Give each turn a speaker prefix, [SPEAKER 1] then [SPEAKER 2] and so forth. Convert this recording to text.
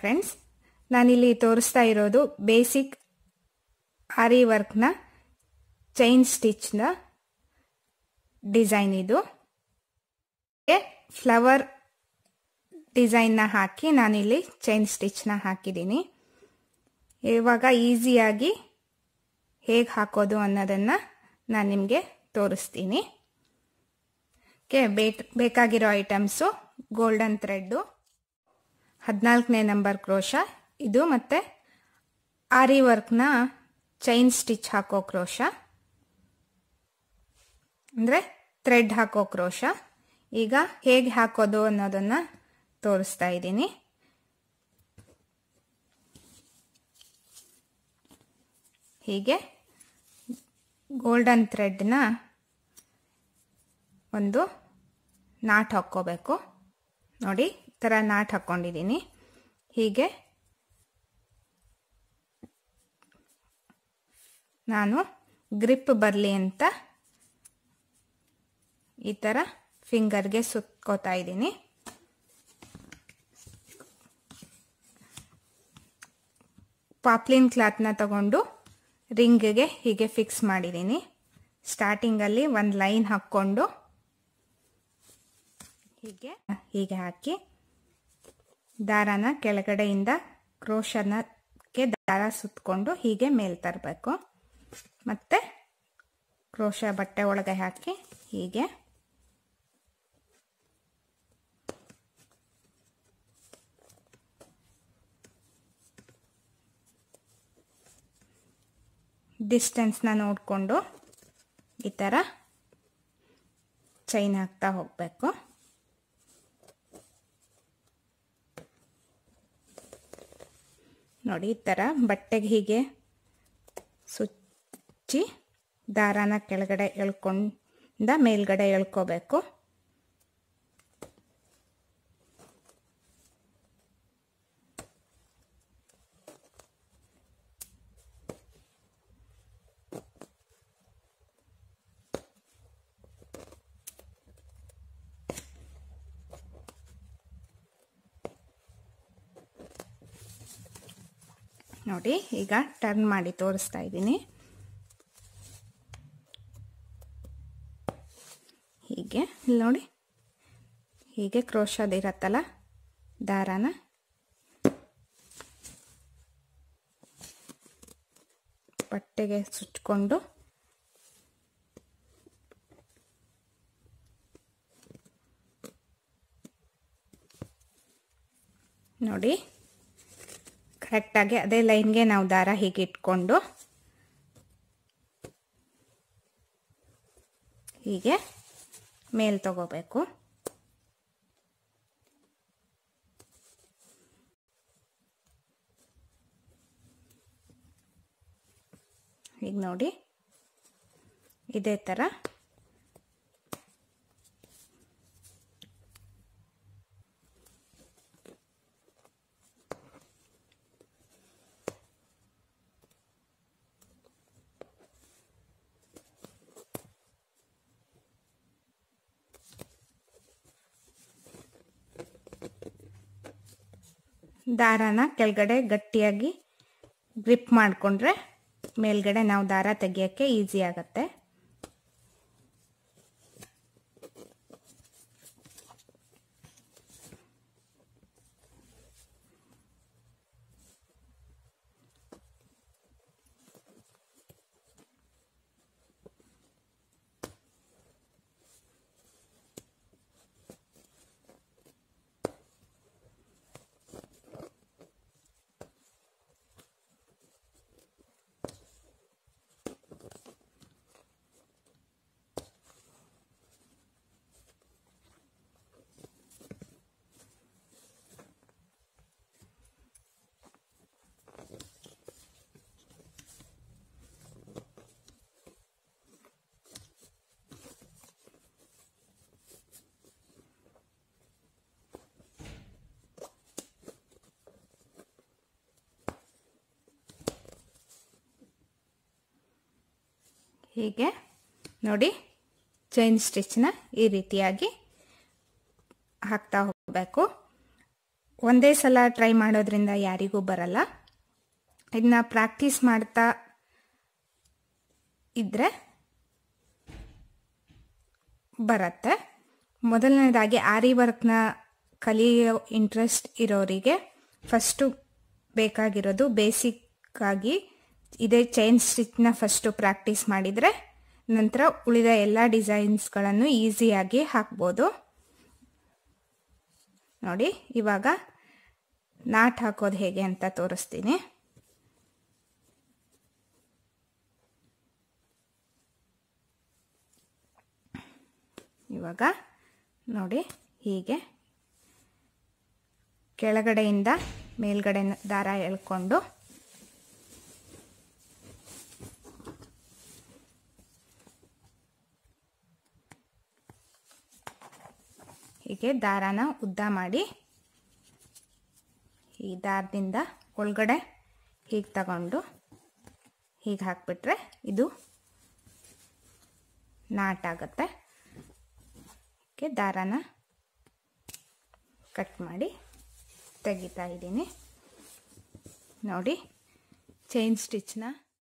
[SPEAKER 1] friends ನಾನಿಲ್ಲಿ ತೋರಿಸ್ತಾ ಇರೋದು ಬೇಸಿಕ್ ಆರಿ ವರ್ಕ್ನ ಚೈನ್ ಸ್ಟಿಚ್ನ ಡಿಸೈನ್ ಇದು ಫ್ಲವರ್ ಡಿಸೈನ್ನ ಹಾಕಿ ನಾನಿಲ್ಲಿ ಚೈನ್ ಸ್ಟಿಚ್ನ ಹಾಕಿದ್ದೀನಿ ಇವಾಗ ಈಸಿಯಾಗಿ ಹೇಗೆ ಹಾಕೋದು ಅನ್ನೋದನ್ನು ನಾನು ನಿಮಗೆ ತೋರಿಸ್ತೀನಿ ಬೇಕಾಗಿರೋ ಐಟಮ್ಸು ಗೋಲ್ಡನ್ ಥ್ರೆಡ್ಡು ಹದಿನಾಲ್ಕನೇ ನಂಬರ್ ಕ್ರೋಶ ಇದು ಮತ್ತು ಆರಿ ವರ್ಕ್ನ ಚೈನ್ ಸ್ಟಿಚ್ ಹಾಕೋ ಕ್ರೋಶ ಅಂದರೆ ಥ್ರೆಡ್ ಹಾಕೋ ಕ್ರೋಶ ಈಗ ಹೇಗೆ ಹಾಕೋದು ಅನ್ನೋದನ್ನು ತೋರಿಸ್ತಾ ಇದ್ದೀನಿ ಹೀಗೆ ಗೋಲ್ಡನ್ ಥ್ರೆಡ್ನ ಒಂದು ನಾಟ್ ಹಾಕ್ಕೋಬೇಕು ನೋಡಿ ಥರ ನಾಟ್ ಹಾಕ್ಕೊಂಡಿದ್ದೀನಿ ಹೀಗೆ ನಾನು ಗ್ರಿಪ್ ಬರಲಿ ಅಂತ ಈ ಥರ ಫಿಂಗರ್ಗೆ ಸುತ್ಕೋತಾ ಇದ್ದೀನಿ ಪಾಪ್ಲಿನ್ ಕ್ಲಾತ್ನ ತಗೊಂಡು ರಿಂಗ್ಗೆ ಹೀಗೆ ಫಿಕ್ಸ್ ಮಾಡಿದ್ದೀನಿ ಸ್ಟಾರ್ಟಿಂಗಲ್ಲಿ ಒಂದು ಲೈನ್ ಹಾಕ್ಕೊಂಡು ಹೀಗೆ ಹೀಗೆ ಹಾಕಿ ದಾರನ ಕೆಳಗಡೆಯಿಂದ ಕ್ರೋಶನಕ್ಕೆ ದಾರ ಸುತ್ತಕೊಂಡು ಹೀಗೆ ಮೇಲೆ ತರಬೇಕು ಮತ್ತೆ ಕ್ರೋಶ ಬಟ್ಟೆ ಒಳಗೆ ಹಾಕಿ ಹೀಗೆ ಡಿಸ್ಟೆನ್ಸ್ನ ನೋಡಿಕೊಂಡು ಈ ಥರ ಚೈನ್ ಹಾಕ್ತಾ ಹೋಗಬೇಕು ನೋಡಿ ಈ ಥರ ಬಟ್ಟೆಗೆ ಹೀಗೆ ಸುಚ್ಚಿ ದಾರಾನ ಕೆಳಗಡೆ ಎಳ್ಕೊಂಡ ಮೇಲ್ಗಡೆ ಎಳ್ಕೋಬೇಕು ನೋಡಿ ಈಗ ಟರ್ನ್ ಮಾಡಿ ತೋರಿಸ್ತಾ ಇದ್ದೀನಿ ಹೀಗೆ ಇಲ್ಲಿ ನೋಡಿ ಹೀಗೆ ಇರತ್ತಲ್ಲ ದಾರಾನ ಬಟ್ಟೆಗೆ ಸುಚ್ಕೊಂಡು ನೋಡಿ ಕರೆಕ್ಟಾಗಿ ಅದೇ ಲೈನ್ಗೆ ನಾವು ದಾರ ಹೀಗೆ ಇಟ್ಕೊಂಡು ಹೀಗೆ ಮೇಲ್ ತಗೋಬೇಕು ಈಗ ನೋಡಿ ಇದೇ ಥರ ದಾರಾನ ಕೆಳಗಡೆ ಗಟ್ಟಿಯಾಗಿ ಗ್ರಿಪ್ ಮಾಡಿಕೊಂಡ್ರೆ ಮೇಲ್ಗಡೆ ನಾವು ದಾರ ತೆಗಿಯೋಕ್ಕೆ ಈಸಿ ಆಗುತ್ತೆ ಹೀಗೆ ನೋಡಿ ಚೈನ್ ಸ್ಟಿಚ್ನ ಈ ರೀತಿಯಾಗಿ ಹಾಕ್ತಾ ಹೋಗಬೇಕು ಒಂದೇ ಸಲ ಟ್ರೈ ಮಾಡೋದ್ರಿಂದ ಯಾರಿಗೂ ಬರಲ್ಲ ಇದನ್ನ ಪ್ರಾಕ್ಟೀಸ್ ಮಾಡ್ತಾ ಇದ್ರೆ ಬರತ್ತೆ ಮೊದಲನೇದಾಗಿ ಆರಿ ವರ್ಕ್ನ ಕಲಿಯೋ ಇಂಟ್ರೆಸ್ಟ್ ಇರೋರಿಗೆ ಫಸ್ಟು ಬೇಕಾಗಿರೋದು ಬೇಸಿಕ್ ಆಗಿ ಇದೇ ಚೈನ್ ಸ್ಟಿಚ್ನ ಫಸ್ಟು ಪ್ರಾಕ್ಟೀಸ್ ಮಾಡಿದರೆ ನಂತರ ಉಳಿದ ಎಲ್ಲ ಡಿಸೈನ್ಸ್ಗಳನ್ನು ಈಸಿಯಾಗಿ ಹಾಕ್ಬೋದು ನೋಡಿ ಇವಾಗ ನಾಟ್ ಹಾಕೋದು ಹೇಗೆ ಅಂತ ತೋರಿಸ್ತೀನಿ ಇವಾಗ ನೋಡಿ ಹೀಗೆ ಕೆಳಗಡೆಯಿಂದ ಮೇಲ್ಗಡೆ ದಾರ ಎಳ್ಕೊಂಡು ಹೀಗೆ ದಾರಾನ ಉದ್ದ ಮಾಡಿ ಈ ದಾರದಿಂದ ಒಳಗಡೆ ಹೀಗೆ ತಗೊಂಡು ಹೀಗೆ ಹಾಕಿಬಿಟ್ರೆ ಇದು ನಾಟ್ ಆಗುತ್ತೆ ದಾರಾನ ಕಟ್ ಮಾಡಿ ತೆಗಿತಾ ಇದ್ದೀನಿ ನೋಡಿ ಚೈನ್ ಸ್ಟಿಚ್ನ